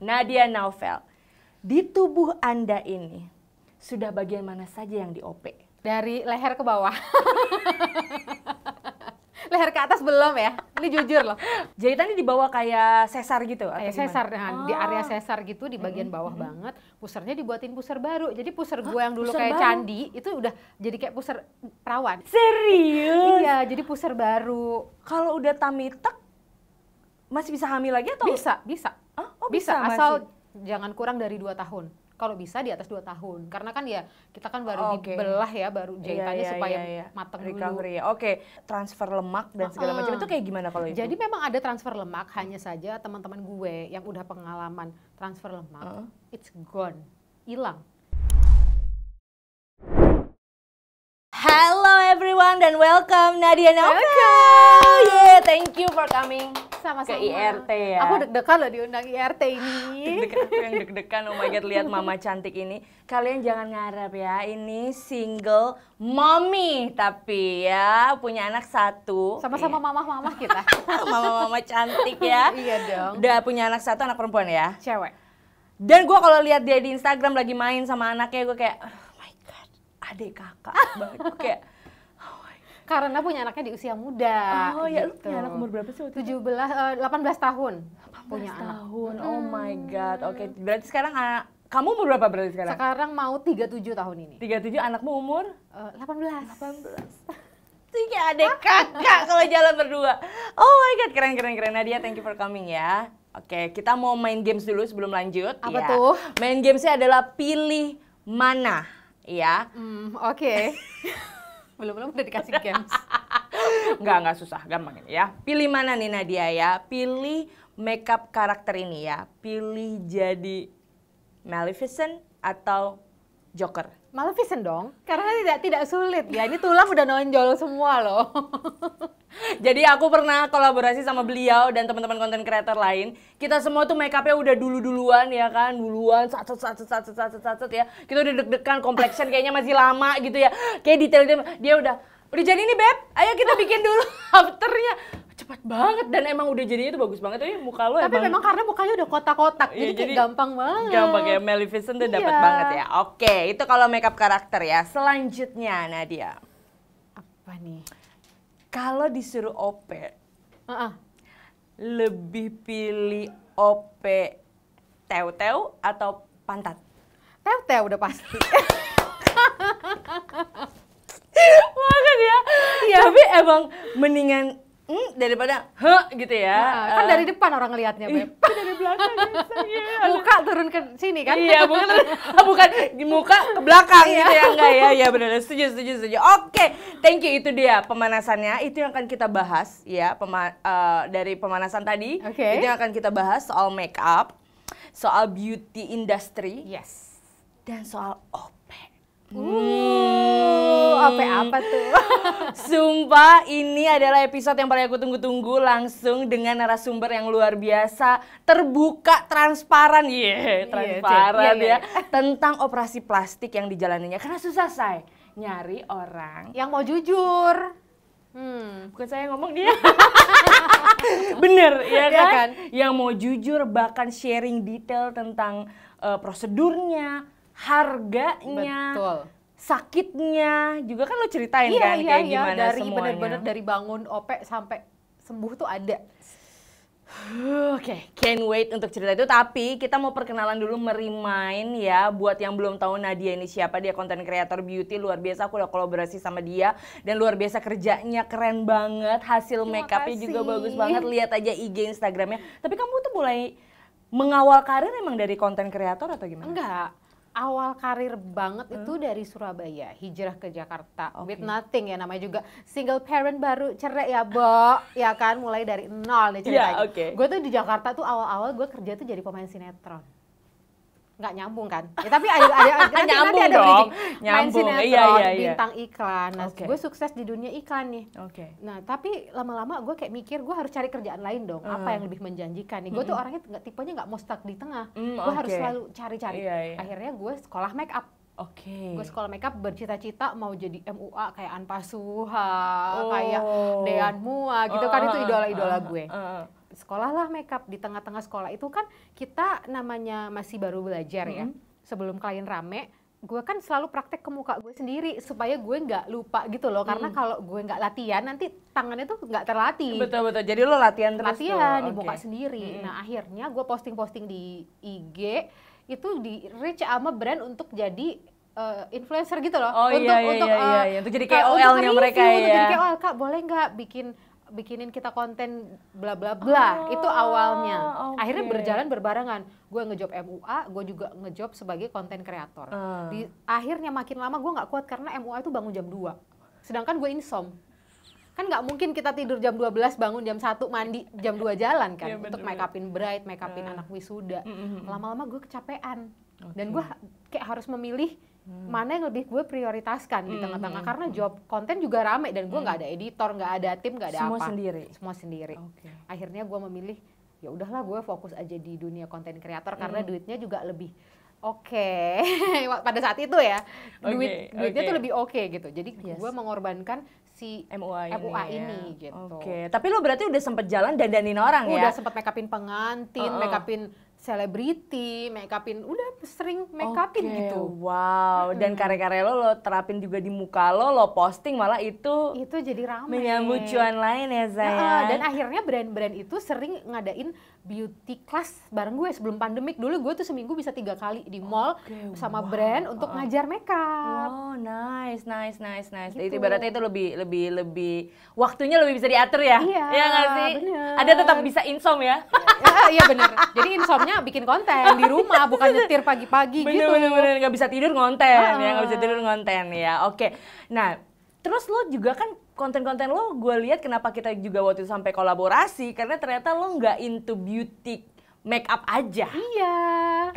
Nadia Novel, di tubuh Anda ini sudah bagian mana saja yang di OP? Dari leher ke bawah. leher ke atas belum ya? Ini jujur loh. tadi di bawah kayak sesar gitu atau kayak sesar nah, oh. di area oh. sesar gitu di bagian mm-hmm, bawah mm-hmm. banget. Pusernya dibuatin puser baru. Jadi puser gue yang dulu kayak baru? candi itu udah jadi kayak puser perawan. Serius? iya, jadi puser baru. Kalau udah tamitek masih bisa hamil lagi atau bisa? Bisa bisa, bisa asal masih. jangan kurang dari dua tahun kalau bisa di atas dua tahun karena kan ya kita kan baru oh, okay. dibelah ya baru iya, jahitannya yeah, yeah, supaya yeah, yeah. matang Recovery. dulu. Ya. Oke, okay. transfer lemak dan segala uh -huh. macam itu kayak gimana kalau itu? Jadi memang ada transfer lemak hanya saja teman-teman gue yang udah pengalaman transfer lemak uh -huh. it's gone, hilang everyone dan welcome Nadia Naoka. Welcome. Yeah, thank you for coming sama-sama. Ke IRT ya. Aku deg-degan loh diundang IRT ini. deg-degan aku yang deg-degan. Oh my god, lihat mama cantik ini. Kalian jangan ngarep ya. Ini single mommy tapi ya punya anak satu. Sama-sama yeah. mama-mama kita. mama-mama cantik ya. iya dong. Udah punya anak satu, anak perempuan ya? Cewek. Dan gue kalau lihat dia di Instagram lagi main sama anaknya, gue kayak, oh my god, adik kakak banget. Gue kayak, karena punya anaknya di usia muda. Oh ya, gitu. ya, punya anak umur berapa sih waktu belas, uh, eh, 18 tahun. 18 punya tahun. Anak. Oh my god. Oke, okay. berarti sekarang anak ah, kamu umur berapa berarti sekarang? Sekarang mau tiga tujuh tahun ini. Tiga tujuh, anakmu umur uh, 18. 18. Tiga adik kakak kalau jalan berdua. Oh my god, keren keren keren Nadia, thank you for coming ya. Oke, kita mau main games dulu sebelum lanjut. Apa ya. tuh? Main gamesnya adalah pilih mana, ya. Hmm, Oke. Okay. Belum-belum udah dikasih games. nggak nggak susah, gampang ini ya. Pilih mana nih Nadia ya? Pilih makeup karakter ini ya. Pilih jadi Maleficent atau Joker. Maleficent dong, karena tidak tidak sulit ya. Ini tulang udah nonjol semua loh. Jadi aku pernah kolaborasi sama beliau dan teman-teman konten creator lain. Kita semua tuh make upnya udah dulu-duluan ya kan, duluan satu satu satu satu satu ya. Kita udah deg-degan, complexion kayaknya masih lama gitu ya. Kayak detail dia, dia udah udah jadi nih beb, ayo kita bikin dulu afternya cepat banget dan emang udah jadinya itu bagus banget tuh muka lo tapi emang... memang karena mukanya udah kotak-kotak iya, jadi, jadi gampang banget gampang ya Maleficent tuh iya. dapat banget ya oke itu kalau makeup karakter ya selanjutnya Nadia apa nih kalau disuruh OP, uh -uh. lebih pilih OP teu-teu atau pantat? Teu-teu udah pasti. Wah kan ya? ya. tapi emang mendingan mm, daripada he gitu ya. Nah, kan uh, dari depan orang ngelihatnya, Beb. Kan dari belakang. ya. muka turun ke sini kan? Iya, bukan ah, bukan di muka ke belakang iya. gitu ya enggak ya. Iya benar, setuju setuju setuju. Oke, okay. thank you itu dia pemanasannya. Itu yang akan kita bahas ya, pema uh, dari pemanasan tadi. Okay. Itu yang akan kita bahas soal make up, soal beauty industry. Yes. Dan soal op Uh, hmm. apa apa tuh? Sumpah ini adalah episode yang paling aku tunggu-tunggu langsung dengan narasumber yang luar biasa, terbuka, transparan, yeah, iya, transparan yeah, yeah, yeah. ya iya. tentang operasi plastik yang dijalaninya karena susah saya nyari orang yang mau jujur. Hmm. hmm. Bukan saya ngomong dia. Bener, ya kan? ya kan? Yang mau jujur bahkan sharing detail tentang uh, prosedurnya, harganya Betul sakitnya juga kan lo ceritain iya, kan iya, kayak iya. gimana dari semuanya. bener-bener dari bangun OP sampai sembuh tuh ada. Oke, okay. can't wait untuk cerita itu. Tapi kita mau perkenalan dulu, merimain ya buat yang belum tahu Nadia ini siapa. Dia konten kreator beauty luar biasa. Aku udah kolaborasi sama dia dan luar biasa kerjanya keren banget. Hasil makeupnya juga bagus banget. Lihat aja IG Instagramnya. Tapi kamu tuh mulai mengawal karir emang dari konten kreator atau gimana? Enggak, awal karir banget hmm. itu dari Surabaya, hijrah ke Jakarta. Okay. With nothing ya namanya juga single parent baru cerai ya, Bo. ya kan mulai dari nol nih iya, ceritanya. Yeah, okay. Gue tuh di Jakarta tuh awal-awal gue kerja tuh jadi pemain sinetron nggak nyambung kan? Ya, tapi ada, ada, nanti, nyambung nanti ada dong. Bridging. Nyambung. Main iya, sinetron, iya, iya, iya. bintang iklan. Nah, okay. gue sukses di dunia iklan nih. Oke. Okay. Nah, tapi lama-lama gue kayak mikir gue harus cari kerjaan lain dong. Hmm. Apa yang lebih menjanjikan nih? Gue tuh hmm. orangnya nggak tipenya nggak mau stuck di tengah. Hmm, gue okay. harus selalu cari-cari. Iya, iya. Akhirnya gue sekolah make up. Oke. Okay. Gue sekolah makeup bercita-cita mau jadi MUA kayak Anpa Suha, oh. kayak Dean Mua gitu uh, kan itu ah, ah, idola-idola uh, gue. Uh, lah makeup di tengah-tengah sekolah itu kan kita namanya masih baru belajar ya. -hmm. ya. Sebelum klien rame, gue kan selalu praktek ke muka gue sendiri supaya gue nggak lupa gitu loh hmm. karena kalau gue nggak latihan nanti tangannya tuh nggak terlatih betul betul jadi lo latihan terus latihan tuh. di okay. muka sendiri hmm. nah akhirnya gue posting posting di IG itu di reach sama brand untuk jadi uh, influencer gitu loh. Oh untuk, iya, iya, untuk, iya, uh, iya, untuk jadi KOL-nya mereka ya. Untuk jadi iya. KOL, Kak boleh nggak bikin bikinin kita konten bla bla bla oh, itu awalnya okay. akhirnya berjalan berbarengan gue ngejob MUA gue juga ngejob sebagai konten kreator uh. Ah. di akhirnya makin lama gue nggak kuat karena MUA itu bangun jam 2 sedangkan gue insom kan nggak mungkin kita tidur jam 12 bangun jam 1 mandi jam 2 jalan kan ya, bener, untuk make upin bright make upin uh. anak wisuda. Mm, mm, mm. Lama-lama gue kecapean. Okay. Dan gue kayak harus memilih hmm. mana yang lebih gue prioritaskan hmm. di tengah-tengah karena job konten juga rame dan gue nggak hmm. ada editor, nggak ada tim, nggak ada Semua apa. Semua sendiri. Semua sendiri. Okay. Akhirnya gue memilih ya udahlah gue fokus aja di dunia konten kreator hmm. karena duitnya juga lebih oke okay. pada saat itu ya duit duitnya okay. tuh lebih oke okay, gitu jadi yes. gue mengorbankan si MUA ini, MUA ya. ini ya. gitu. Oke, okay. tapi lo berarti udah sempet jalan dandanin orang udah ya? Udah sempet make pengantin, uh -uh. make selebriti, make upin, udah sering make upin okay, gitu. Wow, dan karya-karya lo lo terapin juga di muka lo, lo posting malah itu itu jadi ramai. Menyambut cuan lain ya saya. Nah, dan akhirnya brand-brand itu sering ngadain beauty class bareng gue sebelum pandemik. Dulu gue tuh seminggu bisa tiga kali di mall okay, sama wow. brand untuk ngajar ngajar makeup. Wow, nice, nice, nice, nice. Gitu. Jadi berarti itu lebih lebih lebih waktunya lebih bisa diatur ya. Iya, iya gak sih? Bener. Ada tetap bisa insom ya. Iya, ya, bener. Jadi insomnya kerjanya bikin konten di rumah bukan nyetir pagi-pagi gitu bener-bener nggak bisa tidur ngonten uh -uh. ya nggak bisa tidur ngonten ya oke nah terus lo juga kan konten-konten lo gue lihat kenapa kita juga waktu itu sampai kolaborasi karena ternyata lo nggak into beauty make up aja iya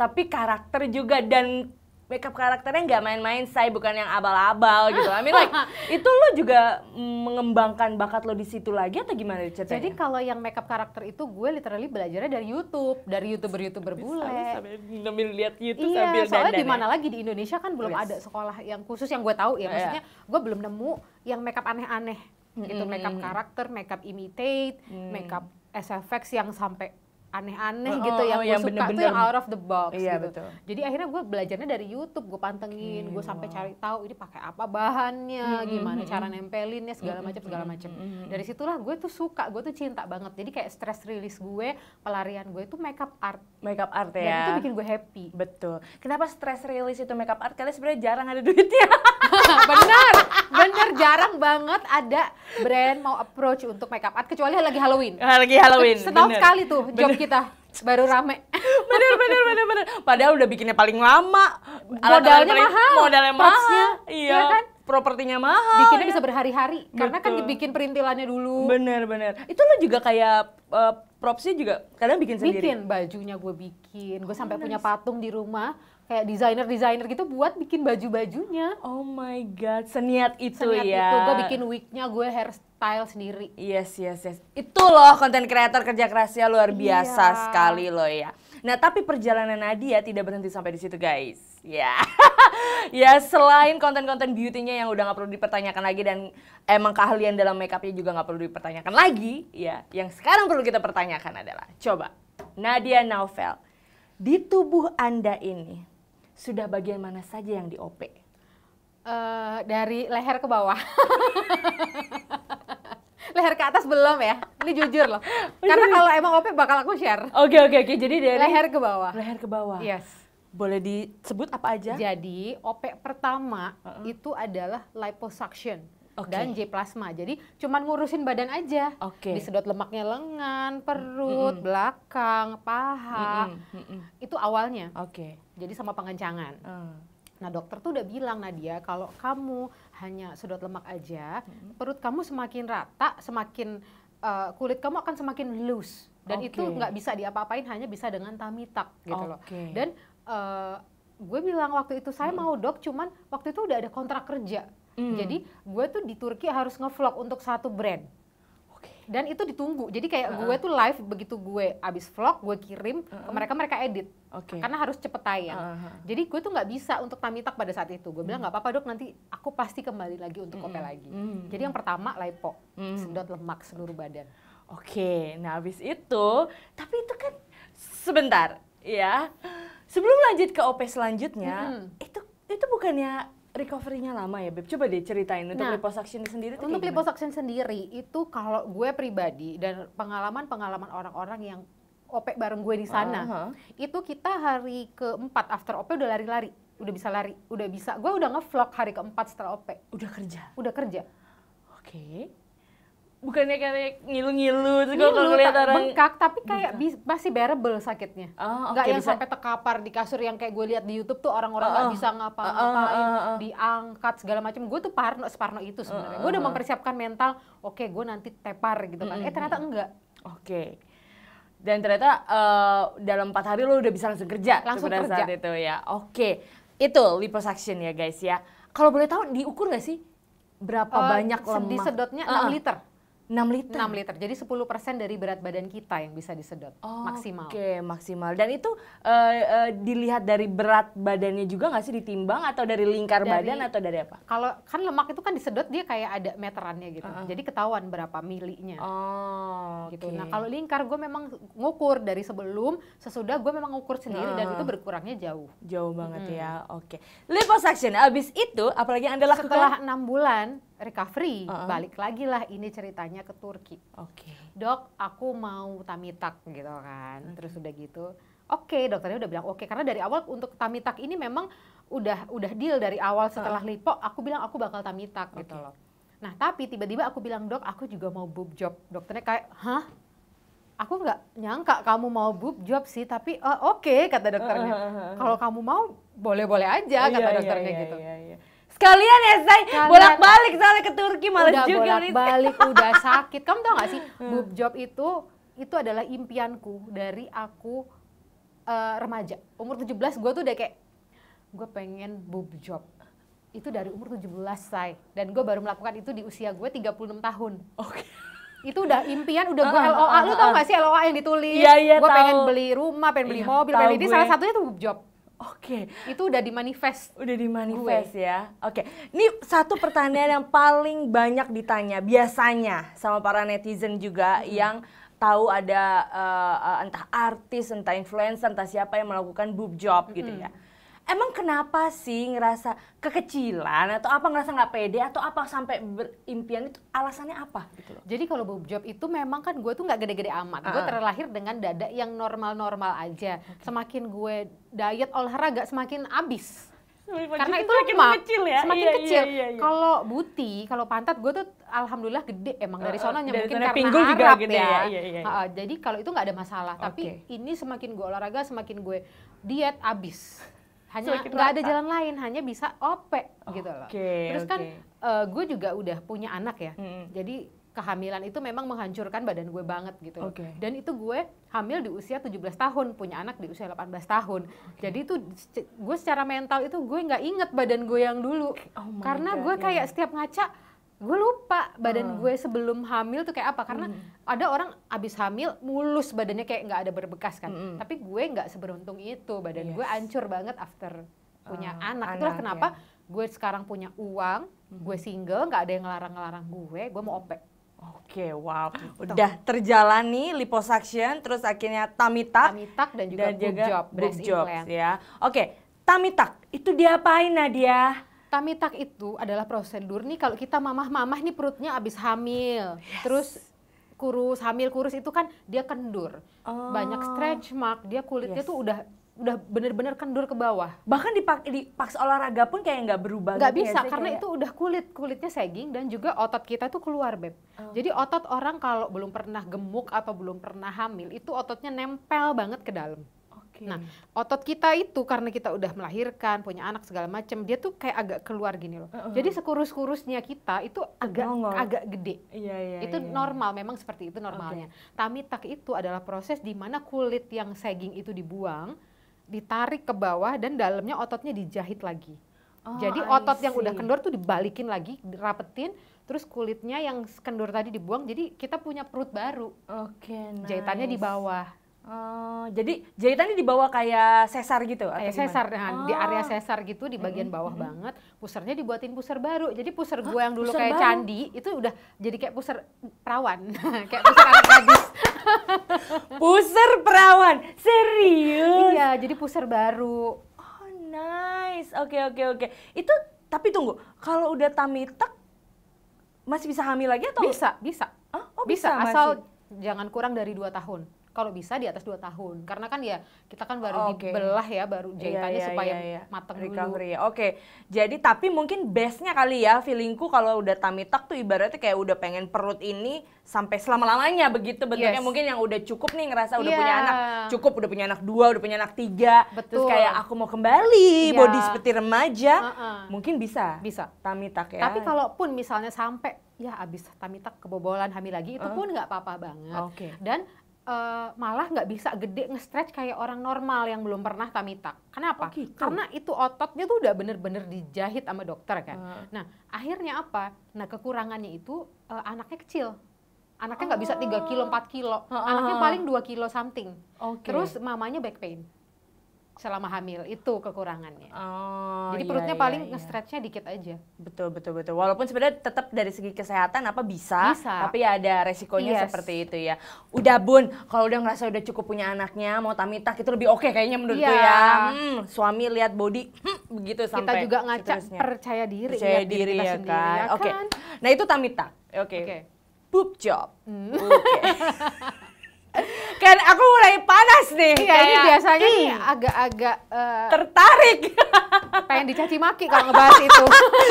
tapi karakter juga dan makeup karakternya nggak main-main saya bukan yang abal-abal gitu I mean like itu lo juga mengembangkan bakat lo di situ lagi atau gimana ceritanya? Jadi kalau yang makeup karakter itu gue literally belajarnya dari YouTube dari youtuber-youtuber bule sambil, sambil lihat YouTube iya, sambil soalnya di mana ya. lagi di Indonesia kan belum yes. ada sekolah yang khusus yang gue tahu ya iya. maksudnya yeah. gue belum nemu yang makeup aneh-aneh gitu mm -hmm. makeup karakter, makeup imitate, mm. makeup SFX yang sampai aneh-aneh oh, gitu oh, yang oh, gue suka bener -bener. tuh yang out of the box iya, gitu. Betul. Jadi akhirnya gue belajarnya dari YouTube, gue pantengin, hmm, gue sampai wow. Iya. cari tahu ini pakai apa bahannya, hmm, gimana cara nempelinnya segala macam segala macam. Hmm, dari situlah gue tuh suka, gue tuh cinta banget. Jadi kayak stress release gue, pelarian gue itu makeup art. Makeup art ya. Dan itu bikin gue happy. Betul. Kenapa stress release itu makeup art? karena sebenarnya jarang ada duitnya. bener, bener jarang banget ada brand mau approach untuk makeup art kecuali lagi Halloween. Lagi Halloween. Setahun bener. sekali tuh job bener. kita baru rame. bener bener bener bener. Padahal udah bikinnya paling lama. Modalnya paling, mahal. Modalnya mahal. Iya. Ya kan? propertinya mahal. Bikinnya ya? bisa berhari-hari karena kan dibikin perintilannya dulu. Bener bener. Itu lo juga kayak uh, propsnya juga kadang bikin sendiri. Bikin bajunya gue bikin. Gue sampai oh, punya patung di rumah kayak desainer-desainer gitu buat bikin baju-bajunya. Oh my god, seniat itu seniat ya. itu gue bikin wignya, gue hairstyle sendiri. Yes, yes, yes. Itu loh konten kreator kerja kerasnya luar iya. biasa sekali loh ya. Nah, tapi perjalanan Nadia tidak berhenti sampai di situ, guys. Ya. Yeah. ya, selain konten-konten beautynya yang udah nggak perlu dipertanyakan lagi dan emang keahlian dalam makeupnya juga nggak perlu dipertanyakan lagi, ya. Yang sekarang perlu kita pertanyakan adalah, coba Nadia Novel di tubuh Anda ini sudah bagian mana saja yang di OP? Uh, eh, dari leher ke bawah. leher ke atas belum ya? Ini jujur loh. Oh, Karena kalau emang OP bakal aku share. Oke okay, oke okay, oke. Okay. Jadi dari leher ke bawah. Leher ke bawah. Yes. Boleh disebut apa aja? Jadi OP pertama uh -uh. itu adalah liposuction okay. dan J plasma. Jadi cuman ngurusin badan aja. Okay. Disedot lemaknya lengan, perut, mm -mm. belakang, paha. Mm -mm. Mm -mm. Itu awalnya. Oke. Okay jadi sama pengencangan. Hmm. Nah dokter tuh udah bilang Nadia kalau kamu hanya sedot lemak aja, hmm. perut kamu semakin rata, semakin uh, kulit kamu akan semakin loose dan okay. itu nggak bisa diapa-apain hanya bisa dengan tamitak gitu okay. loh. Dan uh, gue bilang waktu itu saya hmm. mau dok, cuman waktu itu udah ada kontrak kerja. Hmm. Jadi gue tuh di Turki harus ngevlog untuk satu brand dan itu ditunggu jadi kayak uh huh gue tuh live begitu gue abis vlog gue kirim uh huh ke mereka mereka edit okay. karena harus cepet tayang uh -huh. jadi gue tuh nggak bisa untuk tamitak pada saat itu gue bilang hmm. nggak mm. apa-apa dok nanti aku pasti kembali lagi untuk mm. opel lagi mm. jadi yang pertama lipo mm. sedot lemak seluruh badan oke okay. nah abis itu tapi itu kan sebentar ya sebelum lanjut ke op selanjutnya mm. itu itu bukannya recovery-nya lama ya, Beb. Coba deh ceritain untuk nah, liposuction sendiri Untuk liposuction sendiri itu kalau gue pribadi dan pengalaman-pengalaman orang-orang yang OP bareng gue di sana, uh -huh. itu kita hari keempat after OP udah lari-lari, udah bisa lari, udah bisa. Gue udah ngevlog hari keempat setelah OP. Udah kerja. Udah kerja. Oke. Okay bukannya kayak ngilu-ngilu terus kalau ngeliat orang bengkak tapi kayak bengkak. masih bearable sakitnya oh, ah, okay, nggak yang bisa. sampai terkapar di kasur yang kayak gue lihat di YouTube tuh orang-orang ah, nggak ah. bisa ngapa-ngapain oh, oh, oh, oh. diangkat segala macam gue tuh parno separno itu sebenarnya oh, oh, oh. gue udah mempersiapkan mental oke okay, gue nanti tepar gitu kan mm -hmm. eh ternyata enggak oke okay. dan ternyata uh, dalam empat hari lo udah bisa langsung kerja langsung kerja. saat itu ya oke okay. itu liposuction ya guys ya kalau boleh tahu diukur nggak sih berapa uh, banyak lemak? Disedotnya sedotnya uh, liter. 6 liter. 6 liter. Jadi 10% dari berat badan kita yang bisa disedot oh, maksimal. Oke, okay, maksimal. Dan itu uh, uh, dilihat dari berat badannya juga nggak sih ditimbang atau dari lingkar dari, badan atau dari apa? Kalau kan lemak itu kan disedot dia kayak ada meterannya gitu. Uh -uh. Jadi ketahuan berapa miliknya. Oh, gitu. Nah, kalau lingkar gue memang ngukur dari sebelum, sesudah gue memang ngukur sendiri uh. dan itu berkurangnya jauh. Jauh banget hmm. ya. Oke. Okay. Liposuction abis itu apalagi yang Anda lakukan? Setelah 6 bulan recovery, uh -uh. balik lagi lah ini ceritanya ke Turki. Oke. Okay. Dok, aku mau tamitak gitu kan. Okay. Terus udah gitu, oke okay, dokternya udah bilang oke okay. karena dari awal untuk tamitak ini memang udah udah deal dari awal setelah uh -uh. lipo aku bilang aku bakal tamitak okay. gitu loh. Nah, tapi tiba-tiba aku bilang, "Dok, aku juga mau boob job." Dokternya kayak, "Hah? Aku nggak nyangka kamu mau boob job sih, tapi uh, oke," okay, kata dokternya. "Kalau kamu mau, boleh-boleh aja," iya, kata iya, dokternya iya, gitu. Iya, iya, iya sekalian ya say bolak-balik soalnya ke Turki males udah juga bolak-balik udah sakit kamu tau gak sih hmm. boob job itu itu adalah impianku dari aku uh, remaja umur 17 gue tuh udah kayak gue pengen boob job itu dari umur 17 say dan gue baru melakukan itu di usia gue 36 tahun oke okay itu udah impian udah gue uh, ah, ah, LOA ah, lu tau gak sih LOA yang ditulis yeah, yeah, gue pengen beli rumah pengen beli yeah, mobil pengen ini salah satunya tuh boob job Oke. Okay. Itu udah dimanifest. Udah dimanifest ya. Oke. Okay. Ini satu pertanyaan yang paling banyak ditanya biasanya sama para netizen juga hmm. yang tahu ada uh, entah artis, entah influencer, entah siapa yang melakukan boob job hmm. gitu ya emang kenapa sih ngerasa kekecilan atau apa ngerasa nggak pede atau apa sampai berimpian itu alasannya apa gitu loh. Jadi kalau Bob Job itu memang kan gue tuh nggak gede-gede amat. Uh Gue terlahir dengan dada yang normal-normal aja. Okay. Semakin gue diet olahraga semakin abis. Karena itu semakin lemak, kecil ya. Semakin iya, iya kecil. Iya, iya, iya. Kalau buti, kalau pantat gue tuh alhamdulillah gede emang dari uh, sononya dari mungkin karena pinggul Arab juga gede ya? ya. Iya, Iya, iya, Uh, Uh, jadi kalau itu nggak ada masalah. Okay. Tapi ini semakin gue olahraga, semakin gue diet abis hanya nggak ada jalan lain hanya bisa op gitu loh okay, terus kan uh, gue juga udah punya anak ya hmm. jadi kehamilan itu memang menghancurkan badan gue banget gitu loh. Okay. Dan itu gue hamil di usia 17 tahun, punya anak di usia 18 tahun. Okay. Jadi itu gue secara mental itu gue nggak inget badan gue yang dulu. Oh Karena God, gue kayak yeah. setiap ngaca gue lupa badan hmm. Ah. gue sebelum hamil tuh kayak apa karena hmm. ada orang abis hamil mulus badannya kayak nggak ada berbekas kan hmm. tapi gue nggak seberuntung itu badan yes. gue ancur banget after punya hmm. anak. anak ya. kenapa ya. gue sekarang punya uang hmm. gue single nggak ada yang ngelarang-ngelarang gue gue mau opek Oke, wow. Gitu. Udah terjalani liposuction, terus akhirnya tamitak. Tamitak dan juga dan boob job, breast job, Ya. Oke, tamitak itu diapain Nadia? Tummy tuck itu adalah prosedur nih kalau kita mamah-mamah nih perutnya habis hamil. Yes. Terus kurus, hamil kurus itu kan dia kendur. Oh. Banyak stretch mark, dia kulitnya yes. tuh udah udah bener-bener kendur ke bawah. Bahkan dipak dipaksa olahraga pun kayak nggak berubah. Nggak gitu ya, bisa ya, karena kayak... itu udah kulit kulitnya sagging dan juga otot kita tuh keluar beb. Oh. Jadi otot orang kalau belum pernah gemuk atau belum pernah hamil itu ototnya nempel banget ke dalam. Okay. Nah, otot kita itu karena kita udah melahirkan, punya anak segala macam, dia tuh kayak agak keluar gini loh. Uh -huh. Jadi sekurus-kurusnya kita itu agak Nongol. agak gede. Iya, iya, iya. itu yeah. normal, memang seperti itu normalnya. Okay. Tummy tuck itu adalah proses di mana kulit yang sagging itu dibuang, ditarik ke bawah dan dalamnya ototnya dijahit lagi. Oh, Jadi otot yang udah kendor tuh dibalikin lagi, dirapetin, terus kulitnya yang kendor tadi dibuang. Jadi kita punya perut baru. Oke. Okay, nice. Jahitannya di bawah Oh, jadi jadi jahitan ini dibawa kayak sesar gitu atau kayak sesar nah, oh. di area sesar gitu di bagian bawah -hmm. banget pusernya dibuatin puser baru jadi puser gue yang dulu kayak candi itu udah jadi kayak puser perawan kayak puser anak gadis puser perawan serius iya jadi puser baru oh nice oke okay, oke okay, oke okay. itu tapi tunggu kalau udah tamitek masih bisa hamil lagi atau bisa bisa huh? Oh, oh, bisa, bisa asal jangan kurang dari dua tahun kalau bisa di atas 2 tahun karena kan ya kita kan baru okay. dibelah ya baru iya, jahitannya yeah, yeah, supaya yeah, yeah. matang dulu. Ya. Oke. Okay. Jadi tapi mungkin bestnya kali ya feelingku kalau udah tamitak tuh ibaratnya kayak udah pengen perut ini sampai selama-lamanya begitu bentuknya yes. mungkin yang udah cukup nih ngerasa udah yeah. punya anak cukup udah punya anak dua udah punya anak tiga Betul. terus kayak aku mau kembali yeah. body seperti remaja uh -uh. mungkin bisa bisa tamitak ya tapi kalaupun misalnya sampai ya abis tamitak kebobolan hamil lagi itu pun nggak apa-apa banget okay. dan uh, malah nggak bisa gede nge-stretch kayak orang normal yang belum pernah tamita, Kenapa? Oh gitu. Karena itu ototnya tuh udah bener-bener dijahit sama dokter kan. Hmm. Nah, akhirnya apa? Nah, kekurangannya itu uh, anaknya kecil. Anaknya nggak oh. bisa 3 kilo, 4 ah. kilo. Uh, Anaknya paling 2 kilo something. Okay. Terus mamanya back pain selama hamil itu kekurangannya. Oh, Jadi iya, perutnya iya, paling iya. nge-stretchnya dikit aja. Betul betul betul. Walaupun sebenarnya tetap dari segi kesehatan apa bisa, bisa. tapi ya ada resikonya yes. seperti itu ya. Udah Bun, kalau udah ngerasa udah cukup punya anaknya, mau tamita, itu lebih oke okay kayaknya menurutku yeah. ya. Hmm, suami lihat body hmm, begitu kita sampai Kita juga ngaca percaya diri percaya diri, diri ya kan. Ya Oke. Okay. Nah, itu tamita. Oke. Okay. Okay. Boob job. Hmm. Oke. Okay. kan aku mulai panas nih iya, iya. biasanya agak-agak uh, tertarik pengen dicaci maki kalau ngebahas itu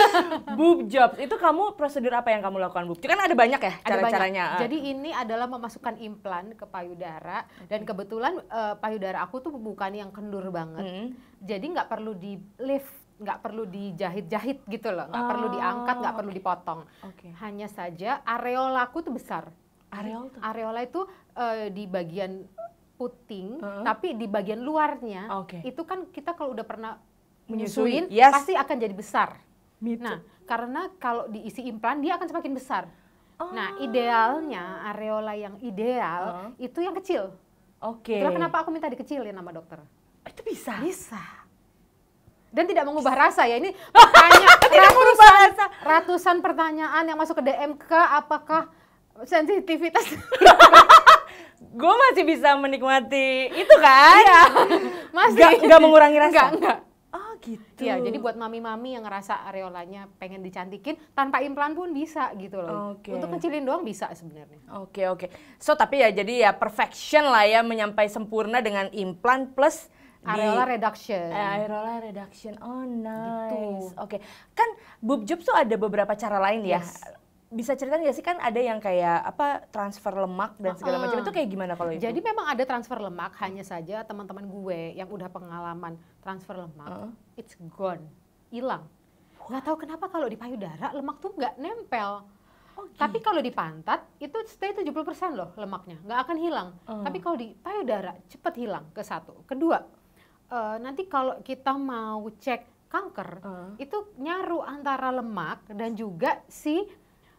boob job, itu kamu prosedur apa yang kamu lakukan boob kan ada banyak ya cara-caranya eh. jadi ini adalah memasukkan implan ke payudara dan kebetulan uh, payudara aku tuh bukan yang kendur banget hmm. jadi nggak perlu di lift nggak perlu dijahit-jahit gitu loh, nggak oh. perlu diangkat, nggak oh, perlu dipotong. Okay. Hanya saja aku tuh besar. Areol tuh. Areola itu uh, di bagian puting, uh -huh. tapi di bagian luarnya ah, okay. itu kan kita kalau udah pernah menyusuin yes. pasti akan jadi besar. Nah, karena kalau diisi implan dia akan semakin besar. Oh. Nah, ah. idealnya areola yang ideal uh. itu yang kecil. Oke. Okay. kenapa aku minta dikecilin sama dokter. Ah, itu bisa. Bisa. Dan tidak mengubah bisa. rasa ya ini Tidak ratusan, rasa. ratusan pertanyaan yang masuk ke DM ke apakah sensitivitas gue masih bisa menikmati itu kan iya. masih gak, gak mengurangi rasa gak, gak. oh gitu ya jadi buat mami-mami yang ngerasa areolanya pengen dicantikin tanpa implan pun bisa gitu loh okay. untuk kecilin doang bisa sebenarnya oke okay, oke okay. so tapi ya jadi ya perfection lah ya menyampai sempurna dengan implan plus Areola reduction. Eh, areola reduction. Oh nice. Gitu. Oke. Okay. Kan boob job tuh ada beberapa cara lain ya. yes. ya bisa cerita nggak sih kan ada yang kayak apa transfer lemak dan segala macam itu kayak gimana kalau itu? Jadi memang ada transfer lemak hanya saja teman-teman gue yang udah pengalaman transfer lemak uh it's gone hilang. Nggak tahu kenapa kalau di payudara lemak tuh nggak nempel. Oh, gitu. Tapi kalau di pantat itu stay 70% loh lemaknya, nggak akan hilang. Uh. Tapi kalau di payudara cepet hilang ke satu. Kedua, uh, nanti kalau kita mau cek kanker uh. itu nyaru antara lemak dan juga si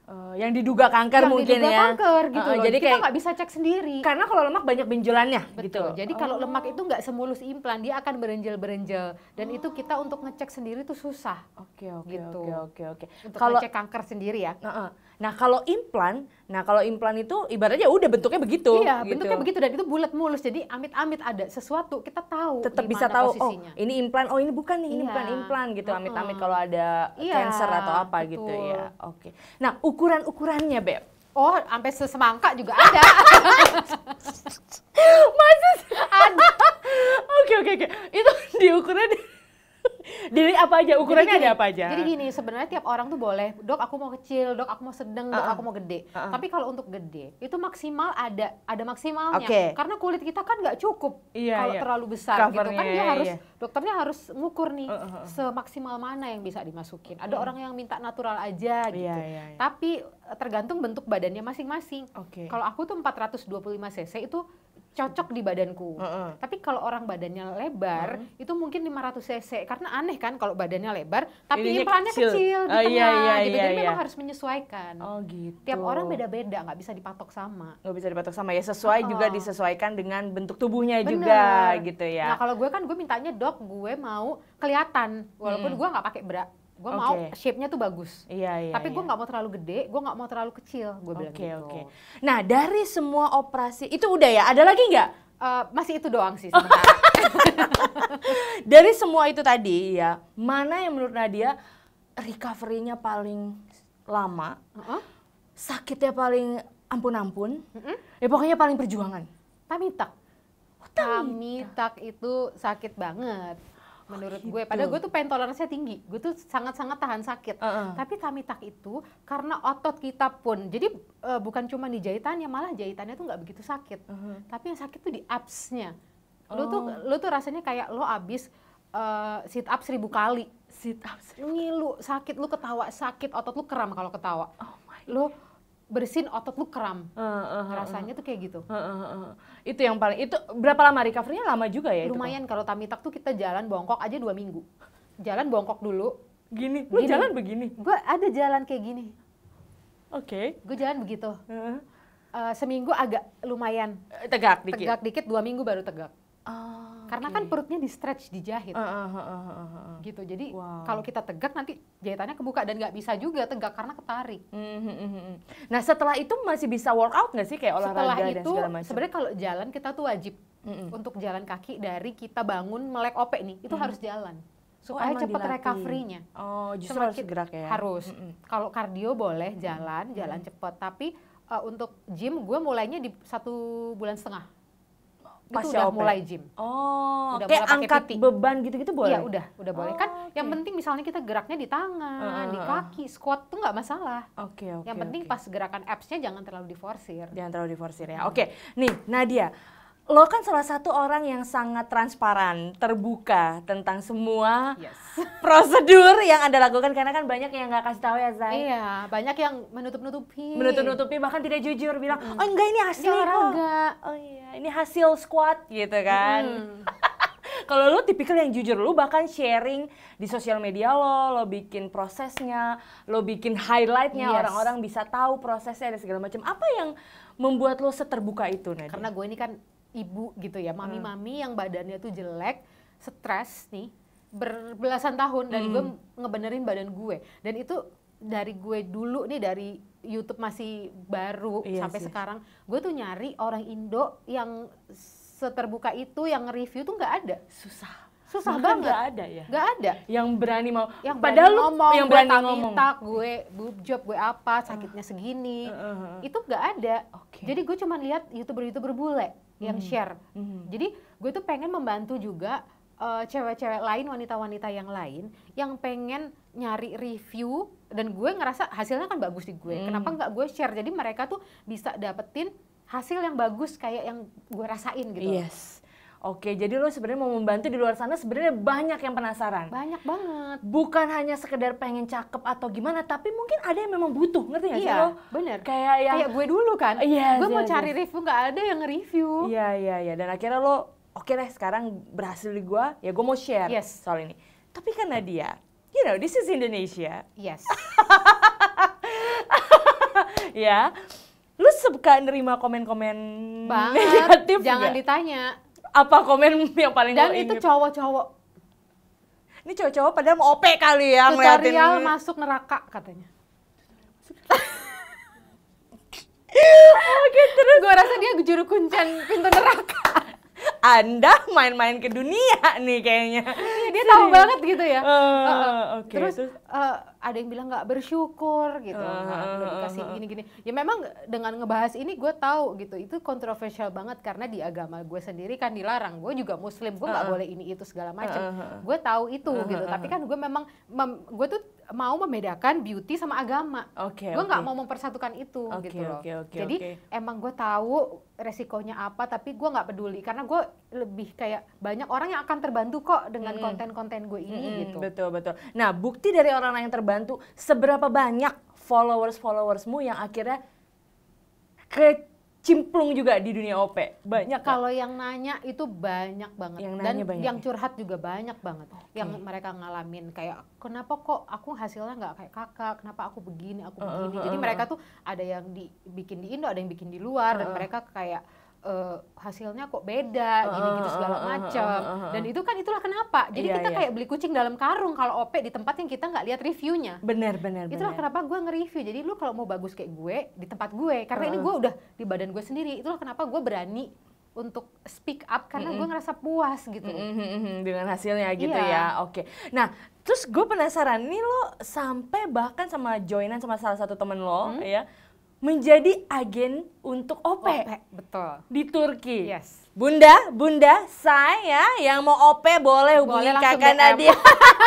Uh, yang diduga kanker yang mungkin diduga ya. kanker gitu uh, loh. Jadi kita nggak bisa cek sendiri. Karena kalau lemak banyak benjolannya Betul. gitu. Jadi oh. kalau lemak itu nggak semulus implan, dia akan berenjel-berenjel dan oh. itu kita untuk ngecek sendiri itu susah. Oke okay, oke okay, gitu. oke okay, oke oke. Untuk kalau, ngecek kanker sendiri ya. Uh -uh. Nah kalau implan, nah kalau implan itu ibaratnya udah bentuknya begitu. Iya, gitu. bentuknya begitu dan itu bulat mulus. Jadi amit-amit ada sesuatu kita tahu. Tetap bisa tahu. Oh, posisinya. Oh, ini implan. Oh, ini bukan nih. Ini iya. bukan implan gitu. Amit-amit kalau ada iya, cancer atau apa gitu, betul. gitu ya. Oke. Okay. Nah ukuran-ukurannya beb. Oh, sampai sesemangka juga ada. Masih ada. Oke oke oke. Itu diukurnya. Di jadi apa aja ukurannya gini, ada apa aja? Jadi gini, sebenarnya tiap orang tuh boleh, "Dok, aku mau kecil, Dok, aku mau sedang, Dok, uh ah, dok ah. aku mau gede." Uh -uh. Tapi kalau untuk gede, itu maksimal ada ada maksimalnya. Okay. Karena kulit kita kan nggak cukup iya, kalau iya. terlalu besar gitu. Covernya, gitu kan dia iya, harus iya. dokternya harus ngukur nih uh -uh. semaksimal mana yang bisa dimasukin. Ada uh -uh. orang yang minta natural aja iya, gitu. Iya, iya, iya. Tapi eh, tergantung bentuk badannya masing-masing. Okay. Kalau aku tuh 425 cc itu cocok di badanku. Uh -uh. Tapi kalau orang badannya lebar, uh hmm. -huh. itu mungkin 500 cc karena aneh kan kalau badannya lebar tapi implannya kecil, oh, kecil di iya, tengah. Iya, iya, gitu. Iya, Jadi iya. memang harus menyesuaikan. Oh gitu. Tiap orang beda-beda, nggak bisa dipatok sama. Nggak bisa dipatok sama ya sesuai oh. juga disesuaikan dengan bentuk tubuhnya Bener. juga gitu ya. Nah kalau gue kan gue mintanya dok, gue mau kelihatan walaupun hmm. gue nggak pakai bra gue okay. mau shape-nya tuh bagus. Iya, iya. Tapi gue iya. nggak iya. mau terlalu gede, gue nggak mau terlalu kecil, gue okay, bilang gitu. Oke, okay. Nah, dari semua operasi itu udah ya, ada lagi nggak? Uh, masih itu doang sih dari semua itu tadi ya, mana yang menurut Nadia recovery-nya paling lama? Uh -huh. Sakitnya paling ampun-ampun? Uh -huh. Ya pokoknya paling perjuangan. Tamitak, Oh, tamitak. itu sakit banget menurut oh, gitu. gue. Padahal gue tuh pengen toleransinya tinggi, gue tuh sangat-sangat tahan sakit. Uh -uh. Tapi tamitak itu karena otot kita pun, jadi uh, bukan cuma di jahitannya, malah jahitannya tuh nggak begitu sakit. Uh -huh. Tapi yang sakit tuh di absnya. Oh. Lo tuh lo tuh rasanya kayak lo abis uh, eh, sit up seribu kali. Sit up seribu. Ngilu, sakit, lo ketawa sakit, otot lo kram kalau ketawa. Oh my. Lo bersin otot lu kram uh, uh, uh, rasanya tuh kayak gitu uh, uh, uh. itu yang paling itu berapa lama recovery-nya lama juga ya lumayan kalau tamitak tuh kita jalan bongkok aja dua minggu jalan bongkok dulu gini lu jalan begini gue ada jalan kayak gini oke okay. gue jalan begitu uh. Uh, seminggu agak lumayan eh, tegak dikit tegak dikit dua minggu baru tegak oh karena kan perutnya di stretch dijahit uh, uh, uh, uh, uh. gitu jadi wow. kalau kita tegak nanti jahitannya kebuka dan nggak bisa juga tegak karena ketarik mm -hmm. nah setelah itu masih bisa workout nggak sih kayak olahraga setelah dan itu, segala macam sebenarnya kalau jalan kita tuh wajib mm -hmm. untuk jalan kaki dari kita bangun melek ope nih itu mm -hmm. harus jalan oh, supaya oh, cepat recovery-nya. Oh, justru harus gerak ya. Harus. Mm -mm. Kalau kardio boleh hmm. jalan, jalan mm jalan cepat, tapi uh, untuk gym gue mulainya di satu bulan setengah itu udah open. mulai gym. Oh, udah kayak angkat PT. beban gitu-gitu boleh? Iya, udah, udah oh, boleh. Kan okay. Oh, yang penting misalnya kita geraknya di tangan, uh, di ah. kaki, squat tuh nggak masalah. Oke, okay, oke. Okay, yang penting okay. pas gerakan abs-nya jangan terlalu diforsir. Jangan terlalu diforsir ya. Oke. Okay. Nih, Nadia, lo kan salah satu orang yang sangat transparan, terbuka tentang semua yes. prosedur yang anda lakukan karena kan banyak yang nggak kasih tahu ya Zai. Iya, banyak yang menutup-nutupi. Menutup-nutupi bahkan tidak jujur bilang, mm. oh enggak ini hasil ini enggak. Oh iya, ini hasil squat gitu kan. Mm. Kalau lo tipikal yang jujur, lo bahkan sharing di sosial media lo, lo bikin prosesnya, lo bikin highlightnya, yes. orang-orang bisa tahu prosesnya dan segala macam. Apa yang membuat lo seterbuka itu, Nadia? Karena gue ini kan ibu gitu ya, mami-mami hmm. yang badannya tuh jelek, stres nih, berbelasan tahun dan hmm. gue ngebenerin badan gue. Dan itu dari gue dulu nih dari YouTube masih baru iya sampai sih. sekarang, gue tuh nyari orang Indo yang seterbuka itu yang review tuh nggak ada. Susah susah Makan banget. Gak ada ya? Gak ada. Yang berani mau. Yang Padahal berani ngomong, yang berani ngomong. Tak, gue boob job, gue apa, sakitnya ah. segini. Uh, uh, uh. Itu gak ada. Okay. Jadi gue cuma lihat youtuber-youtuber bule yang hmm. share. -hmm. Jadi gue tuh pengen membantu juga eh, cewek-cewek uh, lain, wanita-wanita yang lain yang pengen nyari review dan gue ngerasa hasilnya kan bagus di gue. Mm. Kenapa nggak gue share? Jadi mereka tuh bisa dapetin hasil yang bagus kayak yang gue rasain gitu. Yes. Oke, jadi lo sebenarnya mau membantu di luar sana sebenarnya banyak yang penasaran. Banyak banget. Bukan hanya sekedar pengen cakep atau gimana, tapi mungkin ada yang memang butuh, ngerti nggak iya, sih Iya, bener. Kayak yang... Kayak gue dulu kan. Iya, Gue iya, mau iya. cari review, gak ada yang review. Iya, iya, iya. Dan akhirnya lo, oke okay deh sekarang berhasil di gue, ya gue mau share yes. soal ini. Tapi kan Nadia, you know, this is Indonesia. Yes. ya. lo suka nerima komen-komen negatif Jangan gak? ditanya apa komen yang paling dan itu cowok-cowok ini cowok-cowok padahal mau OP kali ya tutorial ngeliatin. masuk neraka katanya Oke terus gue rasa dia juru kuncen pintu neraka Anda main-main ke dunia nih kayaknya dia tahu banget gitu ya. Uh, eh, uh, Okay. Terus uh, ada yang bilang nggak bersyukur gitu, uh, dikasih gini-gini. Ya memang dengan ngebahas ini gue tahu gitu, itu kontroversial banget karena di agama gue sendiri kan dilarang. Gue juga muslim, gue nggak uh, boleh ini itu segala macam. Uh, uh, gue tahu itu uh, uh, gitu, tapi kan gue memang gue tuh mau membedakan beauty sama agama. Okay, gue nggak okay. mau mempersatukan itu okay, gitu Okay, okay, Jadi okay. emang gue tahu resikonya apa, tapi gue nggak peduli karena gue lebih kayak banyak orang yang akan terbantu kok dengan konten-konten hmm. gue ini hmm, gitu. Betul betul. Nah bukti dari orang-orang yang terbantu seberapa banyak followers followersmu yang akhirnya ke cimplung juga di dunia OP. Banyak kalau yang nanya itu banyak banget yang dan banyak. yang ya? curhat juga banyak banget. Okay. Yang mereka ngalamin kayak kenapa kok aku hasilnya nggak kayak kakak, kenapa aku begini, aku begini. Uh, uh, uh, Jadi uh-huh. mereka tuh ada yang dibikin di Indo, ada yang bikin di luar uh, uh. dan uh-uh. mereka kayak uh, hasilnya kok beda gini gitu segala macam dan itu kan itulah kenapa jadi iya, kita iya. kayak beli kucing dalam karung kalau op di tempat yang kita nggak lihat reviewnya bener bener itulah bener. kenapa gue nge-review jadi lu kalau mau bagus kayak gue di tempat gue karena uh. ini gue udah di badan gue sendiri itulah kenapa gue berani untuk speak up karena mm -hmm. gue ngerasa puas gitu mm -hmm. dengan hasilnya gitu iya. ya oke okay. nah terus gue penasaran nih lo sampai bahkan sama joinan sama salah satu temen lo mm -hmm. ya menjadi agen untuk OPEC OPE, betul. di Turki. Yes. Bunda, Bunda, saya yang mau OP boleh hubungi boleh kakak Nadia.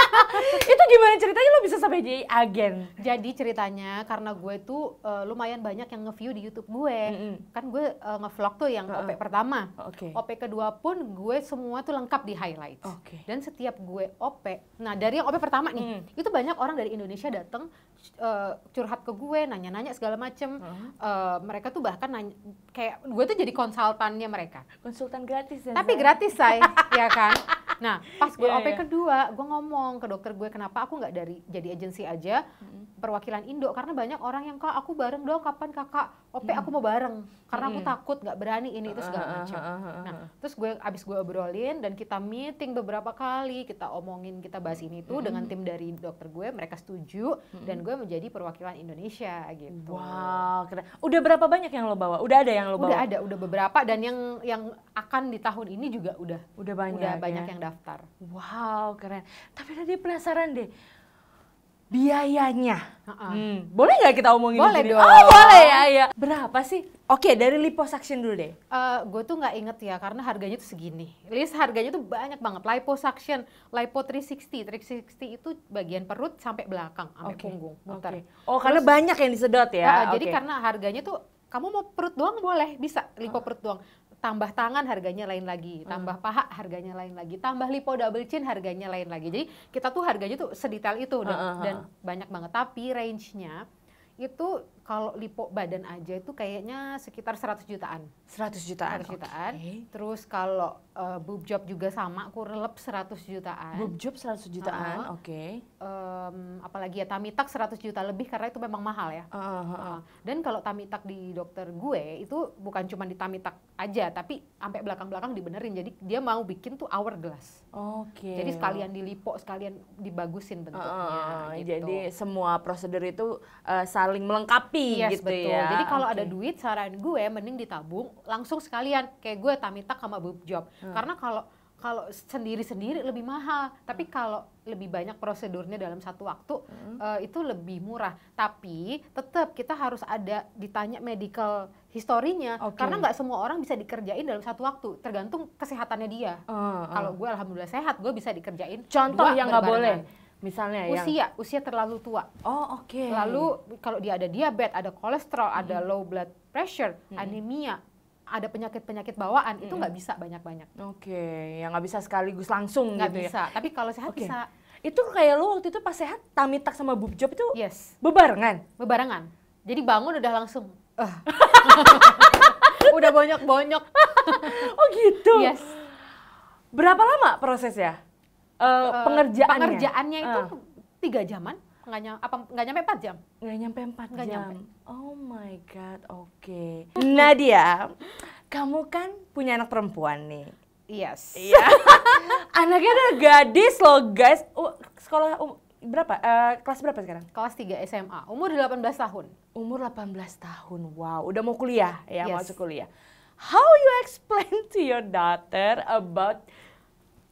itu gimana ceritanya lo bisa sampai jadi agen? Jadi ceritanya karena gue tuh eh, uh, lumayan banyak yang nge-view di YouTube gue. Mm -hmm. Kan gue uh, nge-vlog tuh yang uh OP pertama. Okay. OP kedua pun gue semua tuh lengkap di highlight. Okay. Dan setiap gue OP, nah dari yang OP pertama nih, mm. itu banyak orang dari Indonesia datang uh, eh, curhat ke gue, nanya-nanya segala macem. Uh -huh. uh, mereka tuh bahkan nanya, kayak gue tuh jadi konsultannya mereka konsultan gratis ya, tapi say. gratis say ya kan nah pas gue yeah, OP yeah. kedua gue ngomong ke dokter gue kenapa aku nggak dari jadi agensi aja perwakilan Indo karena banyak orang yang kak aku bareng dong kapan kakak OP hmm. aku mau bareng karena aku hmm. takut nggak berani ini itu segala ah, ah, macam. Ah, nah terus gue abis gue obrolin dan kita meeting beberapa kali kita omongin kita bahas ini tuh dengan hmm. tim dari dokter gue mereka setuju dan gue menjadi perwakilan Indonesia gitu. Wow keren. Udah berapa banyak yang lo bawa? Udah ada yang lo bawa? Udah ada udah beberapa dan yang yang akan di tahun ini juga udah udah banyak udah banyak ya? yang daftar. Wow keren. Tapi tadi penasaran deh biayanya. Uh-uh. Hmm. Boleh nggak kita omongin boleh Dong. Oh, boleh ya, ya. Berapa sih? Oke, okay, dari liposuction dulu deh. Uh, eh, gue tuh nggak inget ya, karena harganya tuh segini. List harganya tuh banyak banget. Liposuction, lipo 360. 360 itu bagian perut sampai belakang, sampai okay. punggung, Okay. Oh, Terus, banyak yang disedot ya? Uh, okay. Jadi karena harganya tuh kamu mau perut doang boleh bisa lipo oh. perut doang tambah tangan harganya lain lagi, hmm. tambah paha harganya lain lagi, tambah lipo double chin harganya lain lagi. Jadi kita tuh harganya tuh sedetail itu dan, uh, dan banyak banget. Tapi range-nya itu kalau lipo badan aja itu kayaknya sekitar 100 jutaan. 100 jutaan. 100 jutaan. Okay. Terus kalau uh, boob job juga sama, kurelep 100 jutaan. Boob job 100 jutaan, uh, oke. Okay. Um, apalagi ya tummy tuck 100 juta lebih karena itu memang mahal ya. Uh, uh, uh. Dan kalau tummy tuck di dokter gue itu bukan cuma di tummy tuck aja, tapi sampai belakang-belakang dibenerin. Jadi dia mau bikin tuh hourglass. Oke. Okay. Jadi sekalian dilipo, sekalian dibagusin bentuknya. Uh, uh. Gitu. Jadi semua prosedur itu uh, saling melengkapi happy iya yes, gitu betul. ya. Jadi kalau okay. ada duit saran gue mending ditabung langsung sekalian kayak gue tamita sama boob job. Hmm. Karena kalau kalau sendiri-sendiri lebih mahal, tapi hmm. kalau lebih banyak prosedurnya dalam satu waktu hmm. uh, itu lebih murah. Tapi tetap kita harus ada ditanya medical historinya okay. karena nggak semua orang bisa dikerjain dalam satu waktu, tergantung kesehatannya dia. Uh, uh. Kalau gue alhamdulillah sehat, gue bisa dikerjain. Contoh yang nggak boleh Misalnya usia, yang usia terlalu tua. Oh, oke. Okay. Lalu kalau dia ada diabetes, ada kolesterol, hmm. ada low blood pressure, hmm. anemia, ada penyakit-penyakit bawaan hmm. itu nggak bisa banyak-banyak. Oke, okay. yang nggak bisa sekaligus langsung gak gitu ya. bisa. ya. Tapi kalau sehat okay. bisa. Itu kayak lo waktu itu pas sehat tamitak sama bub job itu yes. bebarengan. Bebarengan. Jadi bangun udah langsung. Uh. udah bonyok-bonyok. oh gitu. Yes. Berapa lama prosesnya? uh, pengerjaannya. Pengerjaannya itu ah. tiga jaman nggak nyampe apa nggak nyampe empat jam nggak nyampe empat jam nyampe. oh my god oke okay. Nadia kamu kan punya anak perempuan nih yes iya anaknya ada gadis loh guys uh, sekolah um, berapa uh, kelas berapa sekarang kelas 3 SMA umur 18 tahun umur 18 tahun wow udah mau kuliah ya yes. masuk kuliah how you explain to your daughter about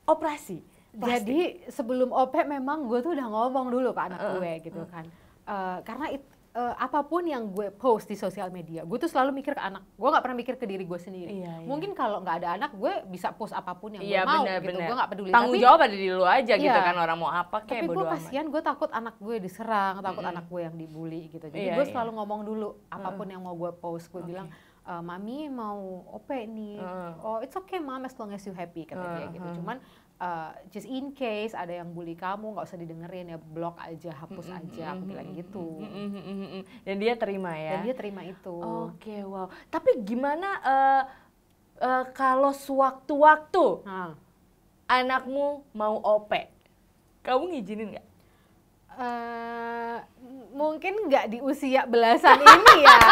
operasi Pasti. Jadi sebelum OP memang gue tuh udah ngomong dulu ke anak uh, gue gitu uh. kan. Uh, karena it, uh, apapun yang gue post di sosial media, gue tuh selalu mikir ke anak. Gue nggak pernah mikir ke diri gue sendiri. Iya, iya. Mungkin kalau nggak ada anak, gue bisa post apapun yang iya, gue mau bener, gitu. Bener. Gue gak peduli. Tanggung jawab ada di lu aja gitu iya, gitu kan orang mau apa kayak Tapi gue kasihan, gue takut anak gue diserang, takut mm -hmm. anak gue yang dibully gitu. Jadi iya, gue iya. selalu ngomong dulu apapun uh. yang mau gue post, gue okay. bilang uh, mami mau OP nih. Uh. Oh, it's okay mom as long as you happy katanya uh, dia gitu. Cuman uh, just in case ada yang bully kamu nggak usah didengerin ya blok aja hapus aja aku bilang gitu dan dia terima ya dan dia terima itu oke okay, wow tapi gimana uh, uh, kalau sewaktu-waktu hmm. anakmu mau op kamu ngizinin nggak uh, mungkin nggak di usia belasan ini ya.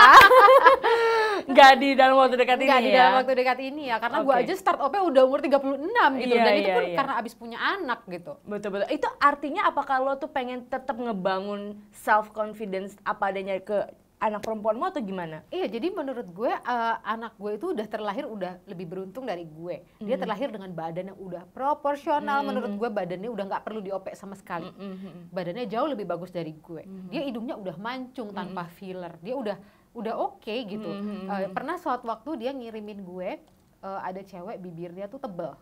Nggak di dalam waktu dekat gak ini di dalam ya. waktu dekat ini ya, karena okay. gue aja start up-nya udah umur 36 gitu. Yeah, Dan itu iya, pun yeah. karena abis punya anak gitu. Betul-betul. Itu artinya apakah lo tuh pengen tetap ngebangun self-confidence apa adanya ke anak perempuanmu atau gimana? Iya, jadi menurut gue uh, anak gue itu udah terlahir udah lebih beruntung dari gue. Mm. Dia terlahir dengan badan yang udah proporsional mm. menurut gue badannya udah nggak perlu diopek sama sekali. Mm Badannya jauh lebih bagus dari gue. Mm. Dia hidungnya udah mancung tanpa filler. Dia udah udah oke okay, gitu. Mm. Uh, pernah suatu waktu dia ngirimin gue uh, ada cewek bibirnya tuh tebel.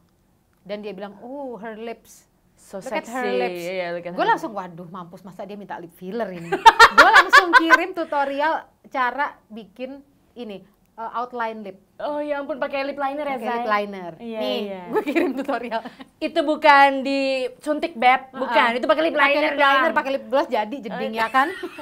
Dan dia bilang, "Oh, her lips so look sexy. Iya, iya, her lips. Yeah, look her. Gue langsung waduh mampus masa dia minta lip filler ini. gue langsung kirim tutorial cara bikin ini uh, outline lip. Oh ya ampun pakai lip liner ya, Pakai lip liner. Iya, Nih, iya. gue kirim tutorial. itu bukan suntik beb, bukan. Uh -huh. Itu pakai lip, liner. Pakai lip liner, pakai lip gloss jadi jeding ya kan.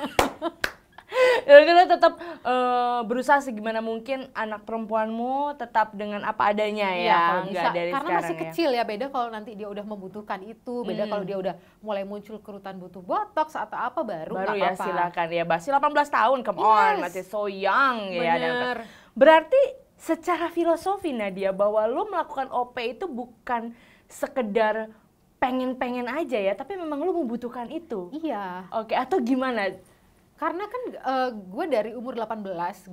Ya dan kita tetap uh, berusaha segimana mungkin anak perempuanmu tetap dengan apa adanya ya, ya kalau bisa. dari Karena masih ya. kecil ya, beda kalau nanti dia udah membutuhkan itu, beda hmm. kalau dia udah mulai muncul kerutan butuh botox atau apa baru Baru ya apa. silakan ya, masih 18 tahun, come yes. on, masih so young Bener. ya. Dan, kan. berarti secara filosofi Nadia bahwa lo melakukan OP itu bukan sekedar pengen-pengen aja ya, tapi memang lo membutuhkan itu. Iya. Oke, atau gimana karena kan uh, gue dari umur 18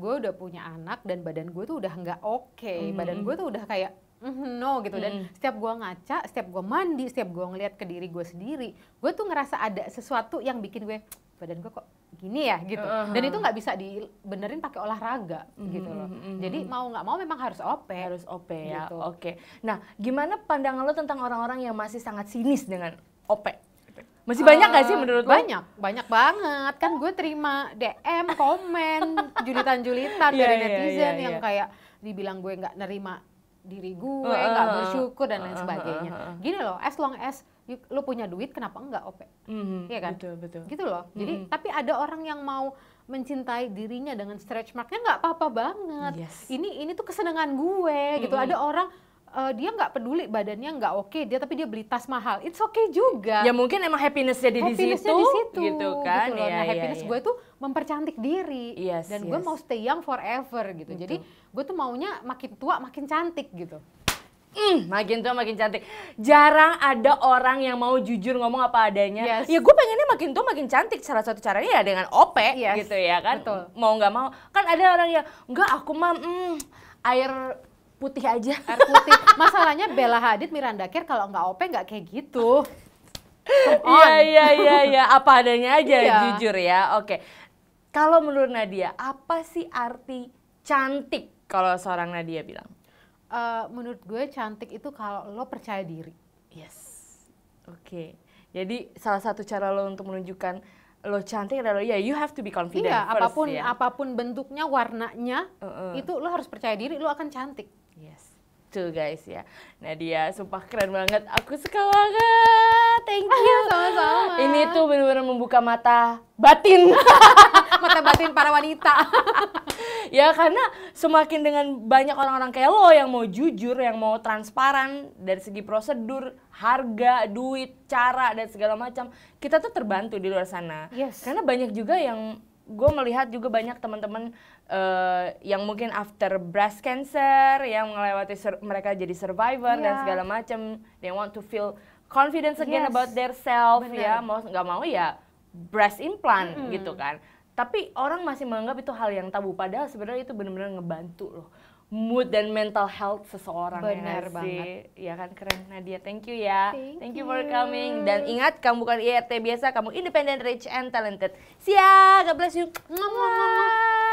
gue udah punya anak dan badan gue tuh udah nggak oke okay. hmm. badan gue tuh udah kayak mm, no gitu dan hmm. setiap gue ngaca setiap gue mandi setiap gue ngeliat ke diri gue sendiri gue tuh ngerasa ada sesuatu yang bikin gue badan gue kok gini ya gitu uh -huh. dan itu nggak bisa dibenerin pakai olahraga mm-hmm. gitu loh hmm, hmm, jadi hmm. mau nggak mau memang harus op harus op ya, gitu. ya oke okay. nah gimana pandangan lo tentang orang-orang yang masih sangat sinis dengan op masih banyak gak sih eh, menurut banyak, lo? Banyak, banyak banget. Kan gue terima DM, komen, julitan-julitan yeah, dari iya, iya, netizen yeah, yeah, yeah. yang iya. kayak dibilang gue nggak nerima diri gue, eh, eh, nggak uh, gak bersyukur dan lain sebagainya. Gini loh, as long as you, lo punya duit, kenapa enggak OP? Mm, iya kan? Betul, betul. Gitu loh. Jadi, mhm. tapi ada orang yang mau mencintai dirinya dengan stretch marknya nggak apa-apa banget. Yes. Ini ini tuh kesenangan gue mm gitu. Mhm. Ada orang uh, dia nggak peduli badannya nggak oke okay, dia tapi dia beli tas mahal it's okay juga ya mungkin emang happinessnya di, di situ gitu, gitu kan gitu loh. Iya, nah ya, happiness ya. gue tuh mempercantik diri yes, dan yes. gue mau stay young forever gitu Betul. jadi gue tuh maunya makin tua makin cantik gitu Mm, makin tua makin cantik. Jarang ada orang yang mau jujur ngomong apa adanya. Yes. Ya gue pengennya makin tua makin cantik. Salah satu caranya ya dengan OP yes. gitu ya kan. Betul. Mau nggak mau. Kan ada orang yang, enggak aku mah mm, air putih aja. Air putih. Masalahnya Bella Hadid, Miranda Kerr kalau nggak OP nggak kayak gitu. Iya, iya, iya, iya. Apa adanya aja, iya. jujur ya. Oke. Kalau menurut Nadia, apa sih arti cantik kalau seorang Nadia bilang? Uh, menurut gue cantik itu kalau lo percaya diri. Yes. Oke. Okay. Jadi salah satu cara lo untuk menunjukkan lo cantik adalah lo ya you have to be confident iya, first, apapun ya. apapun bentuknya warnanya uh -uh. itu lo harus percaya diri lo akan cantik yes tuh guys ya Nadia sumpah keren banget aku suka banget thank ah, you sama-sama ini tuh benar-benar membuka mata batin mata batin para wanita. ya karena semakin dengan banyak orang-orang kayak lo yang mau jujur, yang mau transparan dari segi prosedur, harga, duit, cara dan segala macam, kita tuh terbantu di luar sana. Yes. Karena banyak juga yang gue melihat juga banyak teman-teman uh, yang mungkin after breast cancer, yang melewati mereka jadi survivor yeah. dan iya. segala macam, they want to feel confidence again yes. about their self ya, mau nggak mau ya breast implant mm -hmm. gitu kan tapi orang masih menganggap itu hal yang tabu padahal sebenarnya itu benar-benar ngebantu loh mood dan mental health seseorang Bener ya banget ya kan keren Nadia thank you ya thank, thank you. for coming dan ingat kamu bukan IRT biasa kamu independent rich and talented siap God bless you Mwah. Mwah.